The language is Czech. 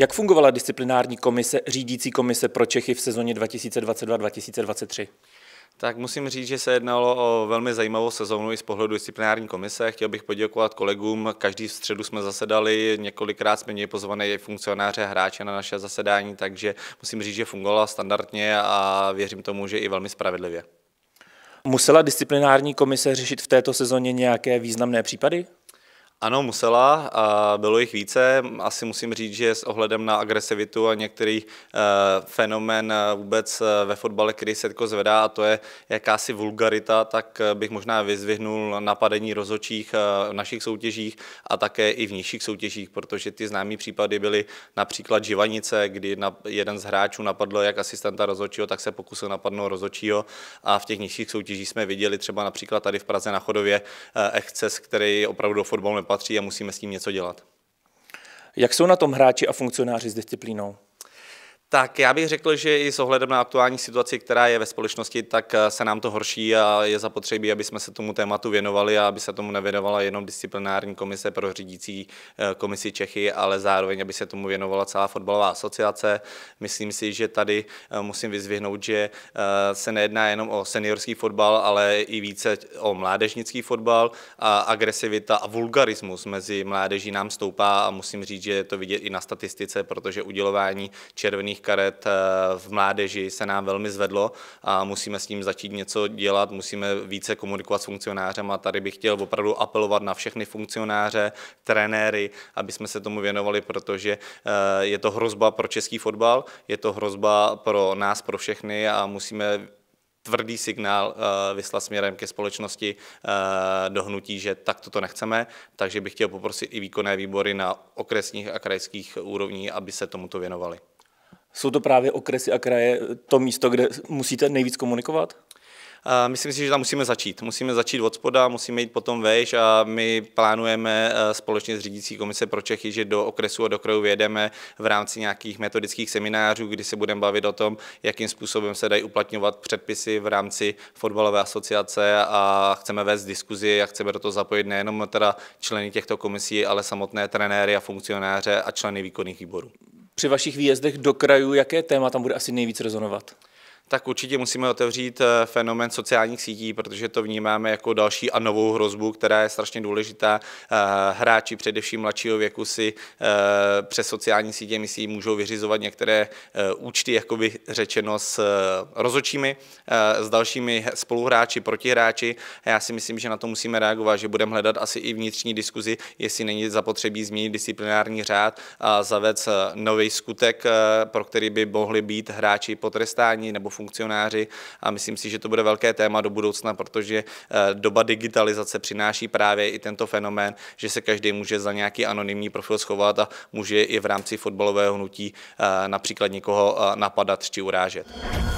Jak fungovala disciplinární komise, řídící komise pro Čechy v sezóně 2022-2023? Tak musím říct, že se jednalo o velmi zajímavou sezónu i z pohledu disciplinární komise. Chtěl bych poděkovat kolegům. Každý v středu jsme zasedali, několikrát jsme měli pozvané funkcionáře hráče na naše zasedání, takže musím říct, že fungovala standardně a věřím tomu, že i velmi spravedlivě. Musela disciplinární komise řešit v této sezóně nějaké významné případy? Ano, musela. A bylo jich více. Asi musím říct, že s ohledem na agresivitu a některý eh, fenomén eh, vůbec eh, ve fotbale, který se jako zvedá, a to je jakási vulgarita, tak bych možná vyzvihnul napadení rozočích v našich soutěžích a také i v nižších soutěžích, protože ty známé případy byly například Živanice, kdy jeden z hráčů napadl jak asistenta rozočího, tak se pokusil napadnout rozočího. A v těch nižších soutěžích jsme viděli třeba například tady v Praze na Chodově exces, který opravdu do fotbalu patří a musíme s tím něco dělat. Jak jsou na tom hráči a funkcionáři s disciplínou? Tak já bych řekl, že i s ohledem na aktuální situaci, která je ve společnosti, tak eh, se nám to horší a je zapotřebí, aby jsme se tomu tématu věnovali a aby se tomu nevěnovala jenom disciplinární komise pro řídící eh, komisi Čechy, ale zároveň, aby se tomu věnovala celá fotbalová asociace. Myslím si, že tady eh, musím vyzvihnout, že se nejedná jenom o seniorský fotbal, ale i více o mládežnický fotbal a agresivita a vulgarismus mezi mládeží nám stoupá a musím říct, že je to vidět i na statistice, protože udělování červených červených karet eh, v mládeži se nám velmi zvedlo a musíme s tím začít něco dělat, musíme více komunikovat s funkcionářem a tady bych chtěl opravdu apelovat na všechny funkcionáře, trenéry, aby jsme se tomu věnovali, protože eh, je to hrozba pro český fotbal, je to hrozba pro nás, pro všechny a musíme tvrdý signál eh, vyslat směrem ke společnosti do hnutí, že takto to nechceme, takže bych chtěl poprosit i výkonné výbory na okresních a krajských úrovních, aby se tomuto věnovali. Jsou to právě okresy a kraje to místo, kde musíte nejvíc komunikovat? Myslím si, že tam musíme začít. Musíme začít od spoda, musíme jít potom vejš a my plánujeme eh, společně s řídící komise pro Čechy, že do okresu a do krajů vědeme v rámci nějakých metodických seminářů, kdy se budeme bavit o tom, jakým způsobem se dají uplatňovat předpisy v rámci fotbalové asociace a chceme vést diskuzi a chceme do toho zapojit nejenom teda členy těchto komisí, ale samotné trenéry a funkcionáře a členy výkonných výborů při vašich výjezdech do krajů, jaké téma tam bude asi nejvíc rezonovat? tak určitě musíme otevřít eh, fenomen sociálních sítí, protože to vnímáme jako další a novou hrozbu, která je strašně důležitá. Eh, hráči především mladšího věku si eh, přes sociální sítě myslí, můžou vyřizovat některé účty, jako by řečeno, s rozočími, s dalšími spoluhráči, protihráči. já si myslím, že na to musíme reagovat, že budeme hledat asi i vnitřní diskuzi, jestli není zapotřebí změnit disciplinární řád a zavést nový skutek, pro který by mohli být hráči potrestáni nebo funkcionáři a myslím si, že to bude velké téma do budoucna, protože eh, doba digitalizace přináší právě i tento fenomén, že se každý může za nějaký anonymní profil schovat a může i v rámci fotbalového hnutí eh, například někoho eh, napadat či urážet.